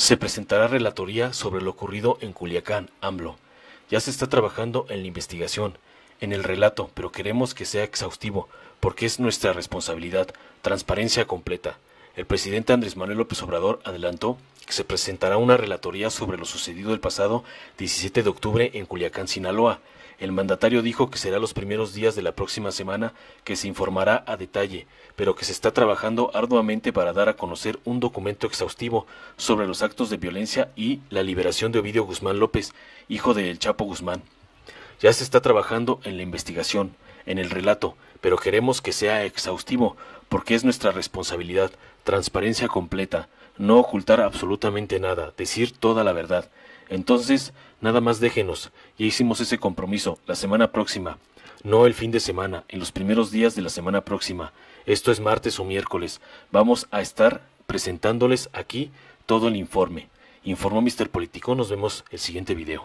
Se presentará relatoría sobre lo ocurrido en Culiacán, AMLO. Ya se está trabajando en la investigación, en el relato, pero queremos que sea exhaustivo, porque es nuestra responsabilidad, transparencia completa. El presidente Andrés Manuel López Obrador adelantó que se presentará una relatoría sobre lo sucedido el pasado 17 de octubre en Culiacán, Sinaloa. El mandatario dijo que será los primeros días de la próxima semana que se informará a detalle, pero que se está trabajando arduamente para dar a conocer un documento exhaustivo sobre los actos de violencia y la liberación de Ovidio Guzmán López, hijo de El Chapo Guzmán. Ya se está trabajando en la investigación, en el relato, pero queremos que sea exhaustivo, porque es nuestra responsabilidad, transparencia completa, no ocultar absolutamente nada, decir toda la verdad. Entonces, nada más déjenos, ya hicimos ese compromiso, la semana próxima, no el fin de semana, en los primeros días de la semana próxima, esto es martes o miércoles, vamos a estar presentándoles aquí todo el informe. Informó Mr. Político, nos vemos el siguiente video.